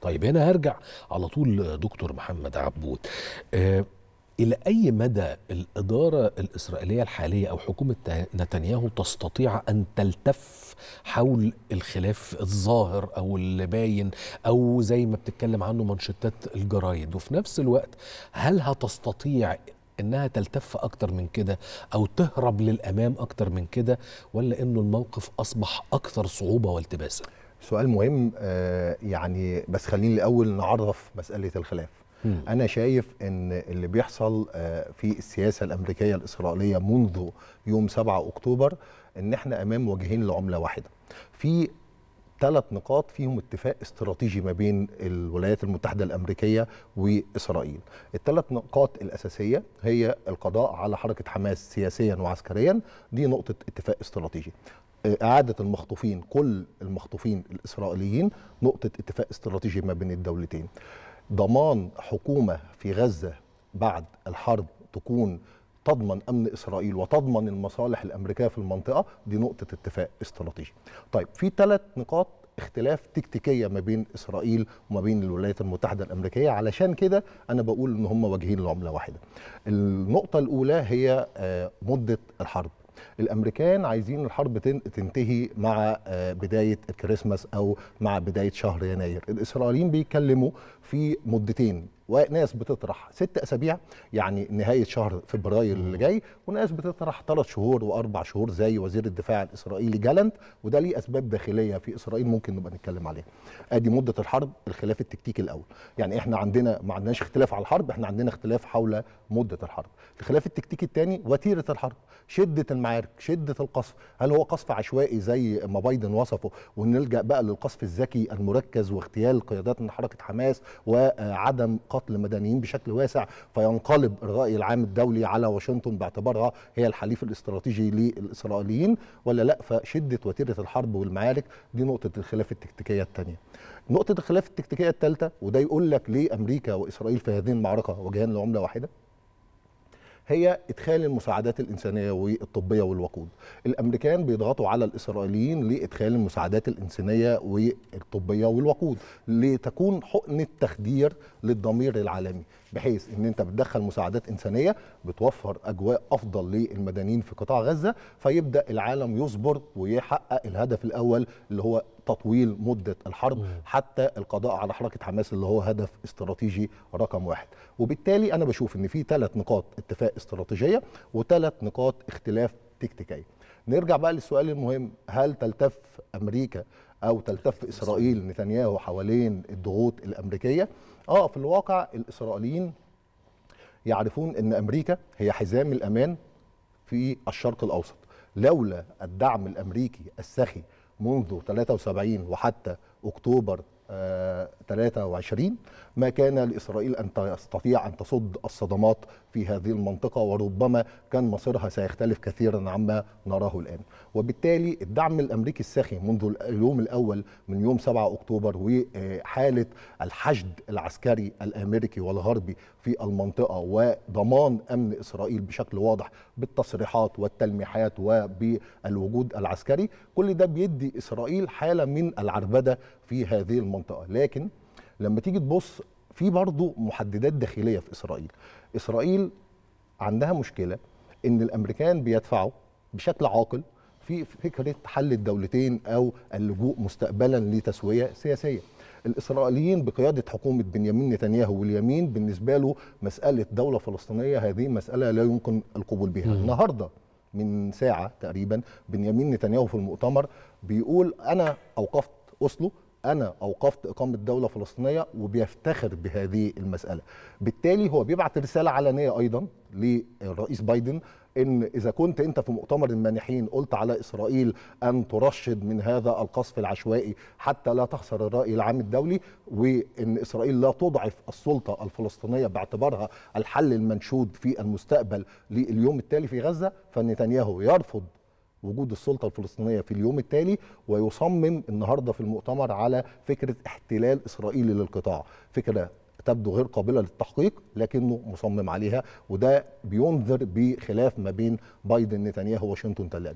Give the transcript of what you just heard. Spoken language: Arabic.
طيب هنا هرجع على طول دكتور محمد عبود آه إلى أي مدى الإدارة الإسرائيلية الحالية أو حكومة نتنياهو تستطيع أن تلتف حول الخلاف الظاهر أو اللي باين أو زي ما بتتكلم عنه منشطات الجرايد وفي نفس الوقت هل هتستطيع انها تلتف اكتر من كده او تهرب للامام اكتر من كده ولا انه الموقف اصبح اكثر صعوبه والتباسا سؤال مهم آه، يعني بس خليني الاول نعرف مساله الخلاف مم. انا شايف ان اللي بيحصل آه، في السياسه الامريكيه الاسرائيليه منذ يوم 7 اكتوبر ان احنا امام وجهين لعمله واحده في ثلاث نقاط فيهم اتفاق استراتيجي ما بين الولايات المتحده الامريكيه واسرائيل. الثلاث نقاط الاساسيه هي القضاء على حركه حماس سياسيا وعسكريا دي نقطه اتفاق استراتيجي. اعاده المخطوفين كل المخطوفين الاسرائيليين نقطه اتفاق استراتيجي ما بين الدولتين ضمان حكومه في غزه بعد الحرب تكون تضمن امن اسرائيل وتضمن المصالح الامريكيه في المنطقه دي نقطه اتفاق استراتيجي طيب في ثلاث نقاط اختلاف تكتيكيه ما بين اسرائيل وما بين الولايات المتحده الامريكيه علشان كده انا بقول ان هم واجهين العمله واحده النقطه الاولى هي آه، مده الحرب الامريكان عايزين الحرب تنتهي مع آه، بدايه الكريسماس او مع بدايه شهر يناير الاسرائيليين بيتكلموا في مدتين وناس بتطرح ست اسابيع يعني نهايه شهر فبراير اللي جاي وناس بتطرح ثلاث شهور واربع شهور زي وزير الدفاع الاسرائيلي جالنت وده ليه اسباب داخليه في اسرائيل ممكن نبقى نتكلم عليها. ادي مده الحرب الخلاف التكتيكي الاول، يعني احنا عندنا ما عندناش اختلاف على الحرب احنا عندنا اختلاف حول مده الحرب. الخلاف التكتيكي الثاني وتيره الحرب، شده المع... معارك شده القصف هل هو قصف عشوائي زي ما بايدن وصفه ونلجا بقى للقصف الذكي المركز واغتيال قيادات من حركه حماس وعدم قتل مدنيين بشكل واسع فينقلب الراي العام الدولي على واشنطن باعتبارها هي الحليف الاستراتيجي للاسرائيليين ولا لا فشده وتيره الحرب والمعارك دي نقطه الخلاف التكتيكيه الثانيه نقطه الخلاف التكتيكيه الثالثه وده يقول لك ليه امريكا واسرائيل في هذه المعركه وجهان لعمله واحده هي ادخال المساعدات الانسانيه والطبيه والوقود الامريكان بيضغطوا على الاسرائيليين لادخال المساعدات الانسانيه والطبيه والوقود لتكون حقنه تخدير للضمير العالمي بحيث ان انت بتدخل مساعدات انسانيه بتوفر اجواء افضل للمدنيين في قطاع غزه فيبدا العالم يصبر ويحقق الهدف الاول اللي هو تطويل مده الحرب مم. حتى القضاء على حركه حماس اللي هو هدف استراتيجي رقم واحد وبالتالي انا بشوف ان في ثلاث نقاط اتفاق استراتيجيه وثلاث نقاط اختلاف تكتيكيه نرجع بقى للسؤال المهم هل تلتف امريكا او تلتف اسرائيل نتنياهو حوالين الضغوط الامريكيه اه في الواقع الاسرائيليين يعرفون ان امريكا هي حزام الامان في الشرق الاوسط لولا الدعم الامريكي السخي منذ 73 وحتى أكتوبر 23 آه، ما كان لإسرائيل أن تستطيع أن تصد الصدمات في هذه المنطقة وربما كان مصيرها سيختلف كثيرا عما نراه الآن وبالتالي الدعم الأمريكي الساخن منذ اليوم الأول من يوم 7 أكتوبر وحالة الحشد العسكري الأمريكي والغربي في المنطقة وضمان أمن إسرائيل بشكل واضح بالتصريحات والتلميحات وبالوجود العسكري كل ده بيدي إسرائيل حالة من العربدة في هذه المنطقة لكن لما تيجي تبص في برضه محددات داخليه في اسرائيل اسرائيل عندها مشكله ان الامريكان بيدفعوا بشكل عاقل في فكره حل الدولتين او اللجوء مستقبلا لتسويه سياسيه الاسرائيليين بقياده حكومه بنيامين نتنياهو واليمين بالنسبه له مساله دوله فلسطينيه هذه مساله لا يمكن القبول بها النهارده من ساعه تقريبا بنيامين نتنياهو في المؤتمر بيقول انا اوقفت اصله انا اوقفت اقامه دوله فلسطينيه وبيفتخر بهذه المساله بالتالي هو بيبعت رساله علنيه ايضا للرئيس بايدن ان اذا كنت انت في مؤتمر المانحين قلت على اسرائيل ان ترشد من هذا القصف العشوائي حتى لا تخسر الراي العام الدولي وان اسرائيل لا تضعف السلطه الفلسطينيه باعتبارها الحل المنشود في المستقبل لليوم التالي في غزه فنتنياهو يرفض وجود السلطه الفلسطينيه في اليوم التالي ويصمم النهارده في المؤتمر على فكره احتلال اسرائيلي للقطاع فكره تبدو غير قابلة للتحقيق لكنه مصمم عليها وده بينذر بخلاف ما بين بايدن نتنياهو واشنطن تل